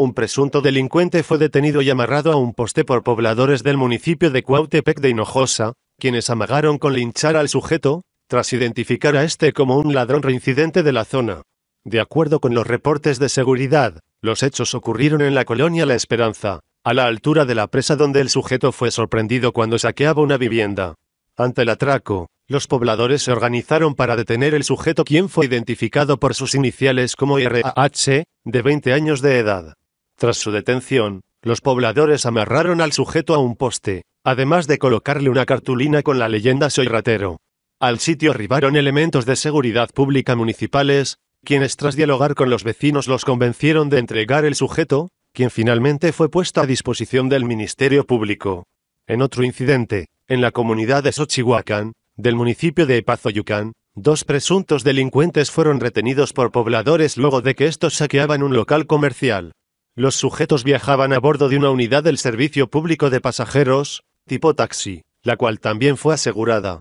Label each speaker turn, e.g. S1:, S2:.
S1: Un presunto delincuente fue detenido y amarrado a un poste por pobladores del municipio de Cuautepec de Hinojosa, quienes amagaron con linchar al sujeto, tras identificar a este como un ladrón reincidente de la zona. De acuerdo con los reportes de seguridad, los hechos ocurrieron en la colonia La Esperanza, a la altura de la presa donde el sujeto fue sorprendido cuando saqueaba una vivienda. Ante el atraco, los pobladores se organizaron para detener el sujeto quien fue identificado por sus iniciales como RAH, de 20 años de edad. Tras su detención, los pobladores amarraron al sujeto a un poste, además de colocarle una cartulina con la leyenda Soy ratero. Al sitio arribaron elementos de seguridad pública municipales, quienes tras dialogar con los vecinos los convencieron de entregar el sujeto, quien finalmente fue puesto a disposición del Ministerio Público. En otro incidente, en la comunidad de Xochihuacán, del municipio de Epazoyucán, dos presuntos delincuentes fueron retenidos por pobladores luego de que estos saqueaban un local comercial. Los sujetos viajaban a bordo de una unidad del servicio público de pasajeros, tipo taxi, la cual también fue asegurada.